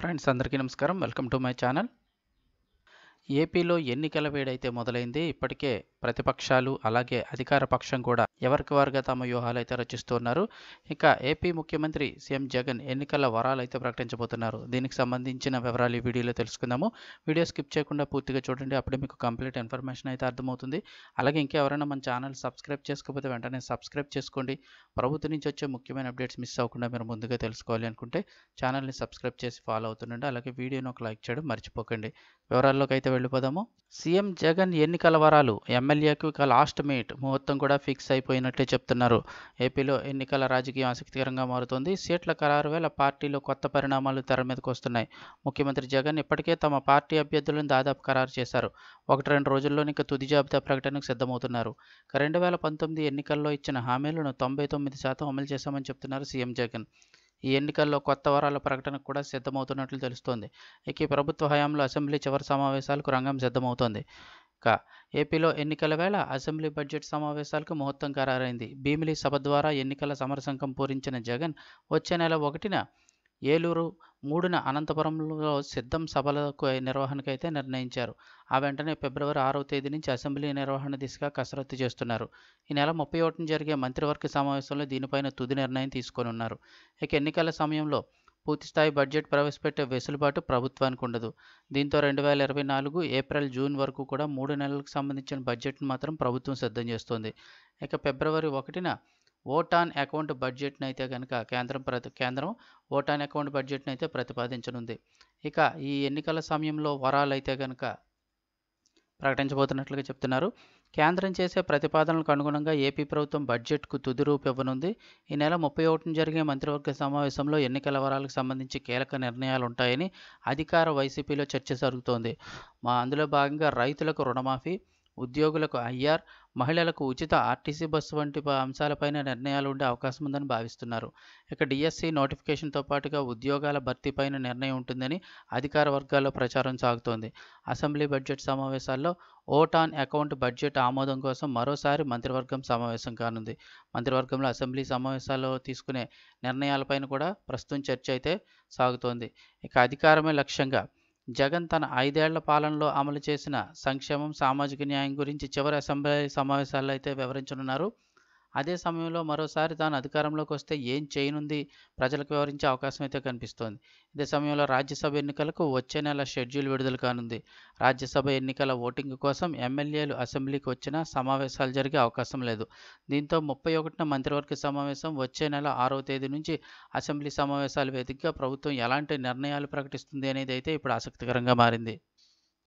friends అందరికీ నమస్కారం welcome to my channel ఏపీలో ఎన్నికల వేడైతే మొదలైంది ఇప్పటికే ప్రతిపక్షాలు అలాగే అధికార పక్షం కూడా ఎవరికి వారుగా తమ వ్యూహాలు అయితే రచిస్తున్నారు ఇక ఏపీ ముఖ్యమంత్రి సీఎం జగన్ ఎన్నికల వరాలు అయితే ప్రకటించబోతున్నారు దీనికి సంబంధించిన వివరాలు ఈ వీడియోలో తెలుసుకుందాము వీడియో స్కిప్ చేయకుండా పూర్తిగా చూడండి అప్పుడే మీకు కంప్లీట్ ఇన్ఫర్మేషన్ అయితే అర్థమవుతుంది అలాగే ఇంకెవరైనా మన ఛానల్ సబ్స్క్రైబ్ చేసుకోకపోతే వెంటనే సబ్స్క్రైబ్ చేసుకోండి ప్రభుత్వం నుంచి వచ్చే ముఖ్యమైన అప్డేట్స్ మిస్ అవ్వకుండా మీరు ముందుగా తెలుసుకోవాలి అనుకుంటే ఛానల్ని సబ్స్క్రైబ్ చేసి ఫాలో అవుతుండండి అలాగే వీడియోని ఒక లైక్ చేయడం మర్చిపోకండి వివరాల్లోకి అయితే వెళ్ళిపోదాము సీఎం జగన్ ఎన్నికల వరాలు ఎం ఎమ్మెల్యేకు ఇక లాస్ట్ మీట్ ముహూర్తం కూడా ఫిక్స్ అయిపోయినట్లే చెప్తున్నారు ఏపీలో ఎన్నికల రాజకీయం ఆసక్తికరంగా మారుతోంది సీట్ల ఖరారు వేళ పార్టీలో కొత్త పరిణామాలు తెర మీదకి వస్తున్నాయి ముఖ్యమంత్రి జగన్ ఇప్పటికే తమ పార్టీ అభ్యర్థులను దాదాపు ఖరారు చేశారు ఒకటి రెండు రోజుల్లో ఇక తుది జాబితా ప్రకటనకు సిద్ధమవుతున్నారు రెండు వేల పంతొమ్మిది ఎన్నికల్లో ఇచ్చిన హామీలను తొంభై తొమ్మిది శాతం అమలు చేశామని చెప్తున్నారు సీఎం జగన్ ఈ ఎన్నికల్లో కొత్త వరాల ప్రకటనకు కూడా సిద్ధమవుతున్నట్లు తెలుస్తోంది ఇక ప్రభుత్వ హయాంలో అసెంబ్లీ చివరి సమావేశాలకు రంగం సిద్ధమవుతోంది క ఏపీలో ఎన్నికల వేళ అసెంబ్లీ బడ్జెట్ సమావేశాలకు ముహూర్తం ఖరారైంది భీమిలి సభ ద్వారా ఎన్నికల సమరశంఖం పూరించిన జగన్ వచ్చే నెల ఒకటిన ఏలూరు మూడున అనంతపురంలో సిద్ధం సభలకు నిర్వహణకైతే నిర్ణయించారు ఆ వెంటనే ఫిబ్రవరి ఆరవ తేదీ నుంచి అసెంబ్లీ నిర్వహణ దిశగా కసరత్తు చేస్తున్నారు ఈ నెల ముప్పై ఒకటిన జరిగే మంత్రివర్గ సమావేశంలో దీనిపైన తుది నిర్ణయం తీసుకోనున్నారు ఇక ఎన్నికల సమయంలో పూర్తిస్థాయి బడ్జెట్ ప్రవేశపెట్టే వెసులుబాటు ప్రభుత్వానికి ఉండదు దీంతో రెండు వేల ఇరవై నాలుగు ఏప్రిల్ జూన్ వరకు కూడా మూడు నెలలకు సంబంధించిన బడ్జెట్ను మాత్రం ప్రభుత్వం సిద్ధం చేస్తుంది ఇక ఫిబ్రవరి ఒకటిన ఓట్ ఆన్ అకౌంట్ బడ్జెట్ని అయితే కనుక కేంద్రం ప్రతి కేంద్రం ఓట్ ఆన్ అకౌంట్ బడ్జెట్ను అయితే ప్రతిపాదించనుంది ఇక ఈ ఎన్నికల సమయంలో వరాలు అయితే కనుక ప్రకటించబోతున్నట్లుగా చెప్తున్నారు కేంద్రం చేసే ప్రతిపాదనలకు అనుగుణంగా ఏపీ ప్రభుత్వం బడ్జెట్కు తుది రూపివ్వనుంది ఈ నెల ముప్పై ఒకటిన జరిగే మంత్రివర్గ సమావేశంలో ఎన్నికల వరాలకు సంబంధించి కీలక నిర్ణయాలు ఉంటాయని అధికార వైసీపీలో చర్చ జరుగుతోంది మా అందులో భాగంగా రైతులకు రుణమాఫీ ఉద్యోగులకు ఐఆర్ మహిళలకు ఉచిత ఆర్టీసీ బస్సు వంటి అంశాలపైన నిర్ణయాలు ఉండే అవకాశం ఉందని భావిస్తున్నారు ఇక డిఎస్సి నోటిఫికేషన్తో పాటుగా ఉద్యోగాల భర్తీపైన నిర్ణయం ఉంటుందని అధికార వర్గాల్లో ప్రచారం సాగుతోంది అసెంబ్లీ బడ్జెట్ సమావేశాల్లో ఓట్ ఆన్ అకౌంట్ బడ్జెట్ ఆమోదం కోసం మరోసారి మంత్రివర్గం సమావేశం కానుంది మంత్రివర్గంలో అసెంబ్లీ సమావేశాల్లో తీసుకునే నిర్ణయాలపైన కూడా ప్రస్తుతం చర్చ అయితే సాగుతోంది ఇక అధికారమే లక్ష్యంగా జగన్ తన ఐదేళ్ల పాలనలో అమలు చేసిన సంక్షేమం సామాజిక న్యాయం గురించి చివరి అసెంబ్లీ సమావేశాల్లో అయితే వివరించనున్నారు అదే సమయంలో మరోసారి తాను అధికారంలోకి వస్తే ఏం చేయనుంది ప్రజలకు వివరించే అవకాశం అయితే కనిపిస్తోంది ఇదే సమయంలో రాజ్యసభ ఎన్నికలకు వచ్చే నెల షెడ్యూల్ విడుదల కానుంది రాజ్యసభ ఎన్నికల ఓటింగ్ కోసం ఎమ్మెల్యేలు అసెంబ్లీకి వచ్చినా సమావేశాలు జరిగే అవకాశం లేదు దీంతో ముప్పై ఒకటిన మంత్రివర్గ సమావేశం వచ్చే నెల ఆరవ తేదీ నుంచి అసెంబ్లీ సమావేశాలు వేదికగా ప్రభుత్వం ఎలాంటి నిర్ణయాలు ప్రకటిస్తుంది అనేది అయితే ఇప్పుడు ఆసక్తికరంగా మారింది